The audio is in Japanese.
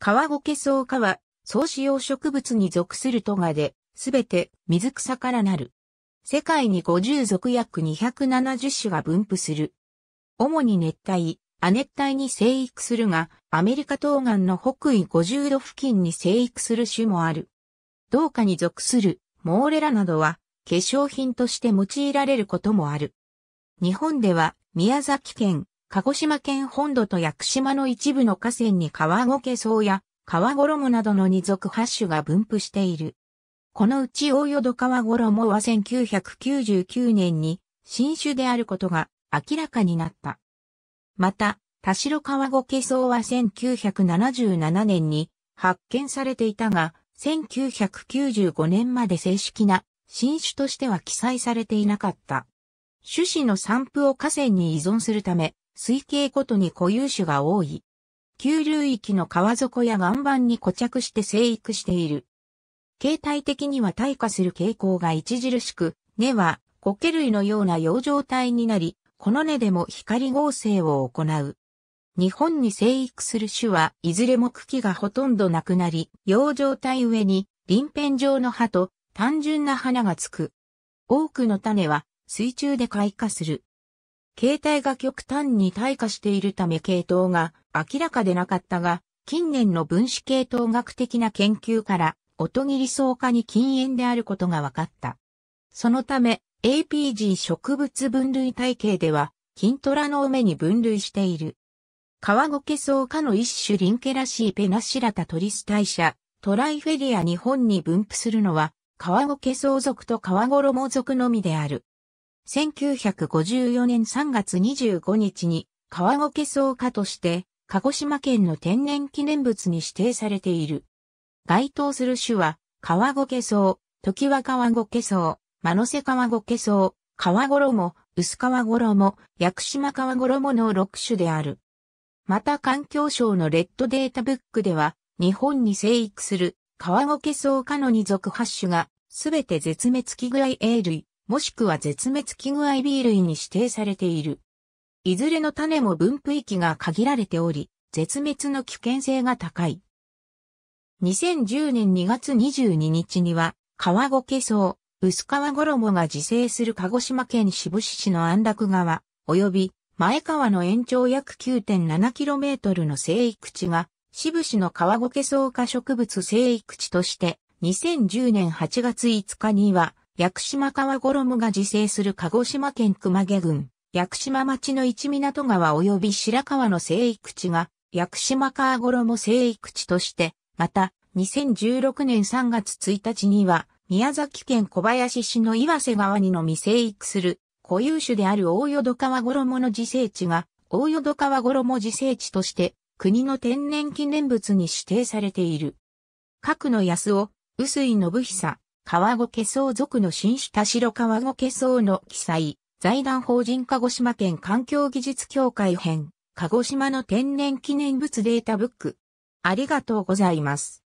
川ごけ草科は、草子葉植物に属するトガで、すべて水草からなる。世界に50属約270種が分布する。主に熱帯、亜熱帯に生育するが、アメリカ東岸の北緯50度付近に生育する種もある。同化に属するモーレラなどは、化粧品として用いられることもある。日本では、宮崎県、鹿児島県本土と屋久島の一部の河川に川ごけ草や川衣などの二属8種が分布している。このうち大淀川衣は1999年に新種であることが明らかになった。また、田代川ごけ草は1977年に発見されていたが、1995年まで正式な新種としては記載されていなかった。種子の散布を河川に依存するため、水系ごとに固有種が多い。急流域の川底や岩盤に固着して生育している。形態的には退化する傾向が著しく、根は苔類のような養状態になり、この根でも光合成を行う。日本に生育する種はいずれも茎がほとんどなくなり、養状態上に鱗片状の葉と単純な花がつく。多くの種は水中で開花する。形態が極端に退化しているため系統が明らかでなかったが、近年の分子系統学的な研究から、音切り層化に近縁であることが分かった。そのため、APG 植物分類体系では、筋トラの梅に分類している。川け層化の一種リンケラシーペナシラタトリス大社、トライフェリア日本に分布するのは、川け層属と川衣属のみである。1954年3月25日に川苔草花として鹿児島県の天然記念物に指定されている。該当する種は川苔草、時は川苔草、間瀬川苔草、川衣、薄川衣、屋薬島川衣の6種である。また環境省のレッドデータブックでは、日本に生育する川苔草科の二属8種が、すべて絶滅危害 A 類、もしくは絶滅危惧 IB 類に指定されている。いずれの種も分布域が限られており、絶滅の危険性が高い。2010年2月22日には、川ごけそう、薄川衣が自生する鹿児島県渋布志市の安楽川、及び前川の延長約 9.7km の生育地が、志布の川ごけそう化植物生育地として、2010年8月5日には、薬島川衣が自生する鹿児島県熊毛郡、薬島町の一港川及び白川の生育地が、薬島川衣生育地として、また、2016年3月1日には、宮崎県小林市の岩瀬川にのみ生育する固有種である大淀川衣の自生地が、大淀川衣自生地として、国の天然記念物に指定されている。角野安夫、臼井信久、川越家相族の新田代川越家相の記載、財団法人鹿児島県環境技術協会編、鹿児島の天然記念物データブック。ありがとうございます。